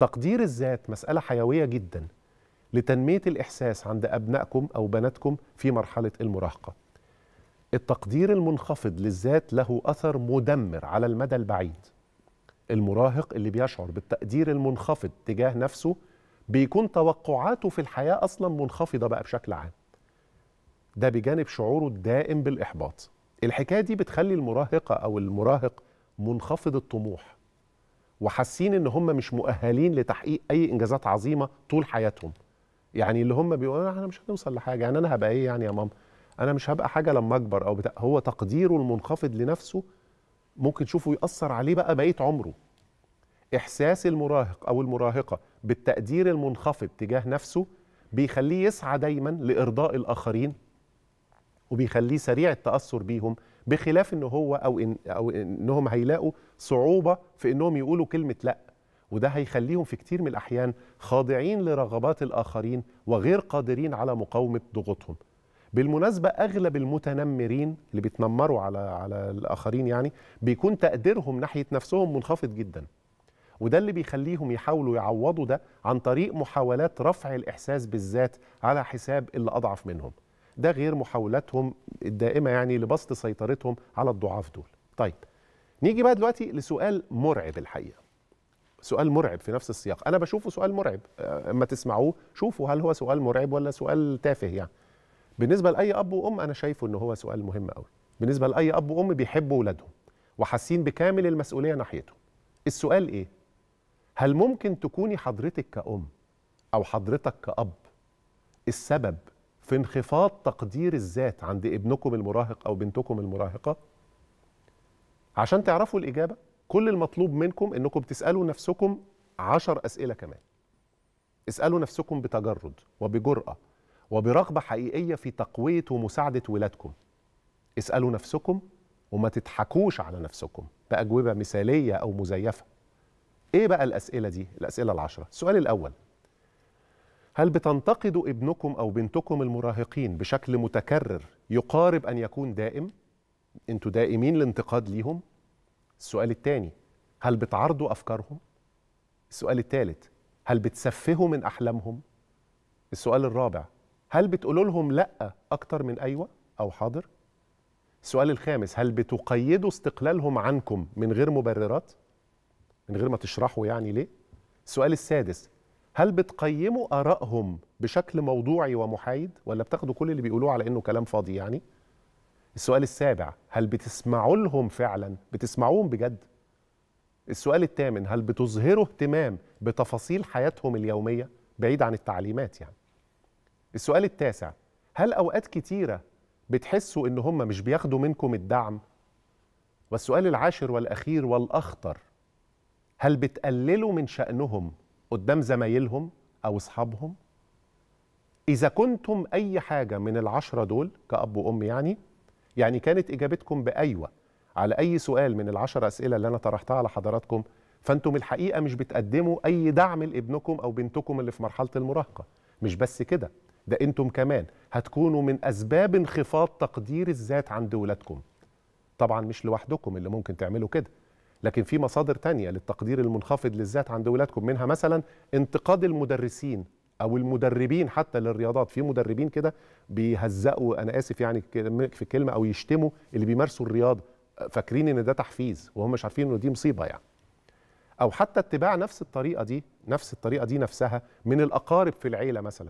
تقدير الذات مسألة حيوية جدا لتنمية الإحساس عند أبنائكم أو بناتكم في مرحلة المراهقة التقدير المنخفض للذات له أثر مدمر على المدى البعيد المراهق اللي بيشعر بالتقدير المنخفض تجاه نفسه بيكون توقعاته في الحياة أصلا منخفضة بقى بشكل عام ده بجانب شعوره الدائم بالإحباط الحكاية دي بتخلي المراهقة أو المراهق منخفض الطموح وحاسين ان هم مش مؤهلين لتحقيق اي انجازات عظيمه طول حياتهم يعني اللي هم بيقولوا انا مش هنوصل لحاجه يعني انا هبقى ايه يعني يا ماما انا مش هبقى حاجه لما اكبر او بتاع هو تقديره المنخفض لنفسه ممكن تشوفه ياثر عليه بقى بقيه عمره احساس المراهق او المراهقه بالتقدير المنخفض تجاه نفسه بيخليه يسعى دايما لارضاء الاخرين وبيخليه سريع التاثر بيهم بخلاف ان هو او إن او انهم هيلاقوا صعوبه في انهم يقولوا كلمه لا وده هيخليهم في كتير من الاحيان خاضعين لرغبات الاخرين وغير قادرين على مقاومه ضغوطهم بالمناسبه اغلب المتنمرين اللي بيتنمروا على على الاخرين يعني بيكون تقديرهم ناحيه نفسهم منخفض جدا وده اللي بيخليهم يحاولوا يعوضوا ده عن طريق محاولات رفع الاحساس بالذات على حساب اللي اضعف منهم ده غير محاولاتهم الدائمه يعني لبسط سيطرتهم على الضعاف دول طيب نيجي بقى دلوقتي لسؤال مرعب الحقيقه سؤال مرعب في نفس السياق انا بشوفه سؤال مرعب اما آه، تسمعوه شوفوا هل هو سؤال مرعب ولا سؤال تافه يعني بالنسبه لاي اب وام انا شايفه ان هو سؤال مهم قوي بالنسبه لاي اب وام بيحبوا اولادهم وحاسين بكامل المسؤوليه ناحيتهم السؤال ايه هل ممكن تكوني حضرتك كأم أو حضرتك كأب السبب في انخفاض تقدير الذات عند ابنكم المراهق او بنتكم المراهقه عشان تعرفوا الاجابه كل المطلوب منكم انكم تسالوا نفسكم عشر اسئله كمان اسالوا نفسكم بتجرد وبجراه وبرغبه حقيقيه في تقويه ومساعده ولادكم اسالوا نفسكم وما تضحكوش على نفسكم باجوبه مثاليه او مزيفه ايه بقى الاسئله دي الاسئله العشره السؤال الاول هل بتنتقدوا ابنكم أو بنتكم المراهقين بشكل متكرر يقارب أن يكون دائم؟ أنتوا دائمين الانتقاد ليهم؟ السؤال الثاني هل بتعرضوا أفكارهم؟ السؤال الثالث هل بتسفهوا من أحلامهم؟ السؤال الرابع هل بتقولوا لهم لأ أكتر من أيوة أو حاضر؟ السؤال الخامس هل بتقيدوا استقلالهم عنكم من غير مبررات؟ من غير ما تشرحوا يعني ليه؟ السؤال السادس هل بتقيموا آرائهم بشكل موضوعي ومحايد ولا بتاخدوا كل اللي بيقولوه على إنه كلام فاضي يعني؟ السؤال السابع هل بتسمعوا لهم فعلا؟ بتسمعوهم بجد؟ السؤال الثامن هل بتظهروا اهتمام بتفاصيل حياتهم اليومية بعيد عن التعليمات يعني؟ السؤال التاسع هل أوقات كتيرة بتحسوا إن هم مش بياخدوا منكم الدعم؟ والسؤال العاشر والأخير والأخطر هل بتقللوا من شأنهم قدام زمايلهم أو أصحابهم إذا كنتم أي حاجة من العشرة دول كأب وأم يعني يعني كانت إجابتكم بأيوة على أي سؤال من العشر أسئلة اللي أنا طرحتها على حضراتكم فأنتم الحقيقة مش بتقدموا أي دعم لابنكم أو بنتكم اللي في مرحلة المراهقة مش بس كده ده أنتم كمان هتكونوا من أسباب انخفاض تقدير الذات عند ولادكم طبعا مش لوحدكم اللي ممكن تعملوا كده لكن في مصادر تانية للتقدير المنخفض للذات عند ولادكم منها مثلا انتقاد المدرسين او المدربين حتى للرياضات في مدربين كده بيهزقوا انا اسف يعني في كلمه او يشتموا اللي بيمارسوا الرياضه فاكرين ان ده تحفيز وهم مش عارفين انه دي مصيبه يعني او حتى اتباع نفس الطريقه دي نفس الطريقه دي نفسها من الاقارب في العيله مثلا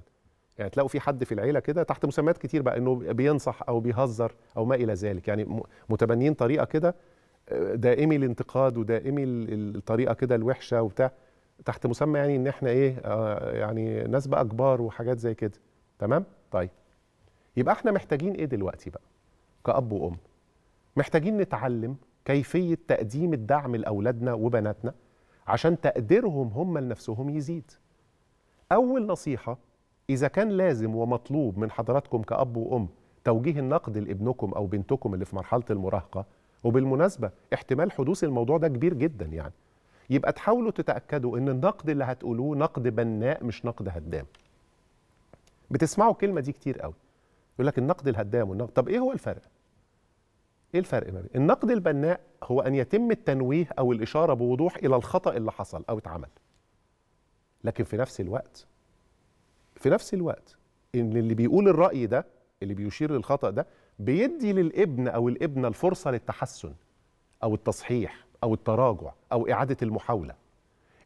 يعني تلاقوا في حد في العيله كده تحت مسميات كتير بقى انه بينصح او بيهزر او ما الى ذلك يعني متبنيين طريقه كده دائمي الانتقاد ودائمي الطريقه كده الوحشه وبتاع تحت مسمى يعني ان احنا ايه آه، يعني ناس بقى كبار وحاجات زي كده تمام طيب يبقى احنا محتاجين ايه دلوقتي بقى كاب وام محتاجين نتعلم كيفيه تقديم الدعم لاولادنا وبناتنا عشان تقديرهم هم لنفسهم يزيد اول نصيحه اذا كان لازم ومطلوب من حضراتكم كاب وام توجيه النقد لابنكم او بنتكم اللي في مرحله المراهقه وبالمناسبه احتمال حدوث الموضوع ده كبير جدا يعني يبقى تحاولوا تتاكدوا ان النقد اللي هتقولوه نقد بناء مش نقد هدام بتسمعوا الكلمه دي كتير قوي يقول لك النقد الهدام والنقد طب ايه هو الفرق ايه الفرق ما بين النقد البناء هو ان يتم التنويه او الاشاره بوضوح الى الخطا اللي حصل او اتعمل لكن في نفس الوقت في نفس الوقت ان اللي بيقول الراي ده اللي بيشير للخطا ده بيدي للابن او الابنه الفرصه للتحسن او التصحيح او التراجع او اعاده المحاوله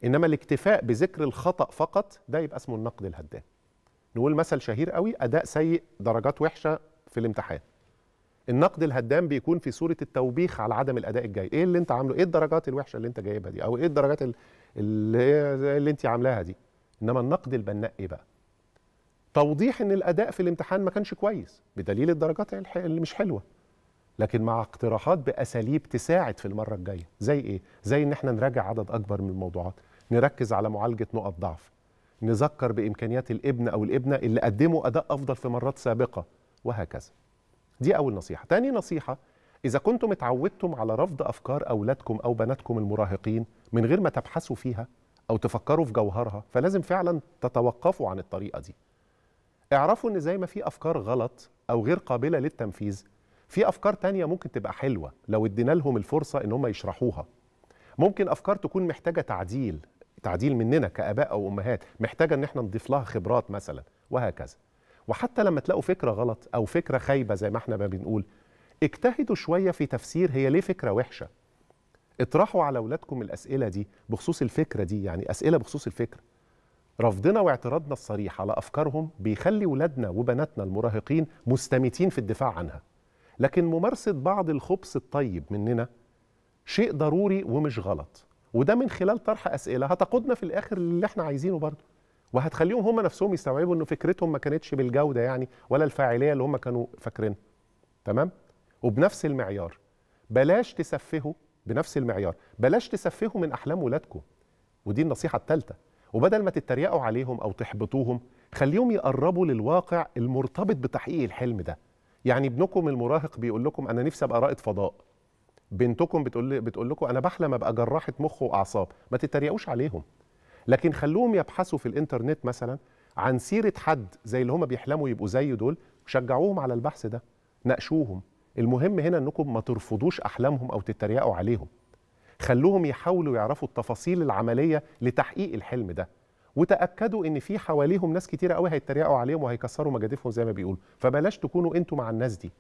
انما الاكتفاء بذكر الخطا فقط ده يبقى اسمه النقد الهدام نقول مثل شهير قوي اداء سيء درجات وحشه في الامتحان النقد الهدام بيكون في صوره التوبيخ على عدم الاداء الجيد ايه اللي انت عامله ايه الدرجات الوحشه اللي انت جايبها دي او ايه الدرجات اللي, اللي انت عاملاها دي انما النقد البناء ايه بقى توضيح ان الاداء في الامتحان ما كانش كويس بدليل الدرجات اللي مش حلوه لكن مع اقتراحات باساليب تساعد في المره الجايه زي ايه زي ان احنا نراجع عدد اكبر من الموضوعات نركز على معالجه نقط ضعف نذكر بامكانيات الابن او الابنه اللي قدموا اداء افضل في مرات سابقه وهكذا دي اول نصيحه تاني نصيحه اذا كنتم اتعودتم على رفض افكار اولادكم او بناتكم المراهقين من غير ما تبحثوا فيها او تفكروا في جوهرها فلازم فعلا تتوقفوا عن الطريقه دي اعرفوا ان زي ما في افكار غلط او غير قابله للتنفيذ في افكار تانية ممكن تبقى حلوه لو ادينا لهم الفرصه ان هم يشرحوها ممكن افكار تكون محتاجه تعديل تعديل مننا كاباء او امهات محتاجه ان احنا نضيف لها خبرات مثلا وهكذا وحتى لما تلاقوا فكره غلط او فكره خايبه زي ما احنا ما بنقول اجتهدوا شويه في تفسير هي ليه فكره وحشه اطرحوا على اولادكم الاسئله دي بخصوص الفكره دي يعني اسئله بخصوص الفكره رفضنا واعتراضنا الصريح على أفكارهم بيخلي ولادنا وبناتنا المراهقين مستميتين في الدفاع عنها لكن ممارسة بعض الخبث الطيب مننا شيء ضروري ومش غلط وده من خلال طرح أسئلة هتقودنا في الآخر للي احنا عايزينه برضه وهتخليهم هم نفسهم يستوعبوا أن فكرتهم ما كانتش بالجودة يعني ولا الفاعلية اللي هم كانوا فاكرينها تمام؟ وبنفس المعيار بلاش تسفهوا بنفس المعيار بلاش تسفهوا من أحلام ولادكم ودي النصيحة الثالثة وبدل ما تتريقوا عليهم أو تحبطوهم خليهم يقربوا للواقع المرتبط بتحقيق الحلم ده يعني ابنكم المراهق بيقول لكم أنا نفسي أبقى رائد فضاء بنتكم بتقول, بتقول لكم أنا بحلم أبقى جراحة مخ وأعصاب ما تتريقوش عليهم لكن خلوهم يبحثوا في الإنترنت مثلا عن سيرة حد زي اللي هم بيحلموا يبقوا زيه دول شجعوهم على البحث ده ناقشوهم المهم هنا أنكم ما ترفضوش أحلامهم أو تتريقوا عليهم خلوهم يحاولوا يعرفوا التفاصيل العمليه لتحقيق الحلم ده وتاكدوا ان في حواليهم ناس كتيره قوي هيتريقوا عليهم وهيكسروا مجاديفهم زي ما بيقولوا فبلاش تكونوا انتوا مع الناس دي